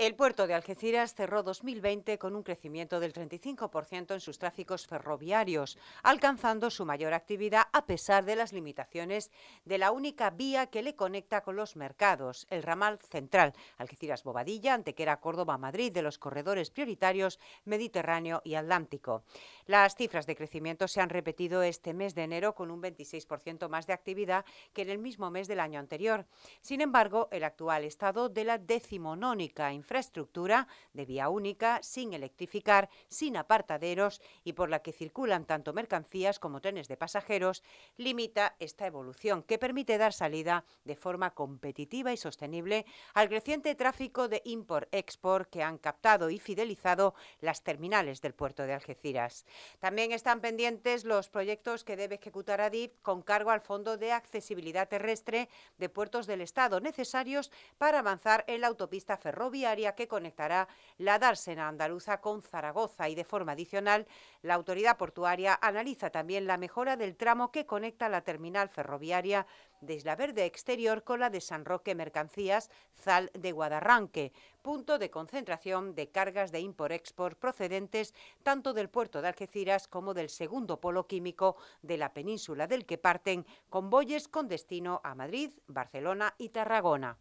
El puerto de Algeciras cerró 2020 con un crecimiento del 35% en sus tráficos ferroviarios, alcanzando su mayor actividad a pesar de las limitaciones de la única vía que le conecta con los mercados, el ramal central Algeciras-Bobadilla, era Córdoba-Madrid, de los corredores prioritarios Mediterráneo y Atlántico. Las cifras de crecimiento se han repetido este mes de enero con un 26% más de actividad que en el mismo mes del año anterior. Sin embargo, el actual estado de la decimonónica infraestructura de vía única, sin electrificar, sin apartaderos y por la que circulan tanto mercancías como trenes de pasajeros, limita esta evolución que permite dar salida de forma competitiva y sostenible al creciente tráfico de import-export que han captado y fidelizado las terminales del puerto de Algeciras. También están pendientes los proyectos que debe ejecutar ADIP con cargo al Fondo de Accesibilidad Terrestre de Puertos del Estado, necesarios para avanzar en la autopista ferroviaria que conectará la dársena andaluza con Zaragoza y de forma adicional la autoridad portuaria analiza también la mejora del tramo que conecta la terminal ferroviaria de Isla Verde Exterior con la de San Roque Mercancías Zal de Guadarranque, punto de concentración de cargas de import-export procedentes tanto del puerto de Algeciras como del segundo polo químico de la península del que parten convoyes con destino a Madrid, Barcelona y Tarragona.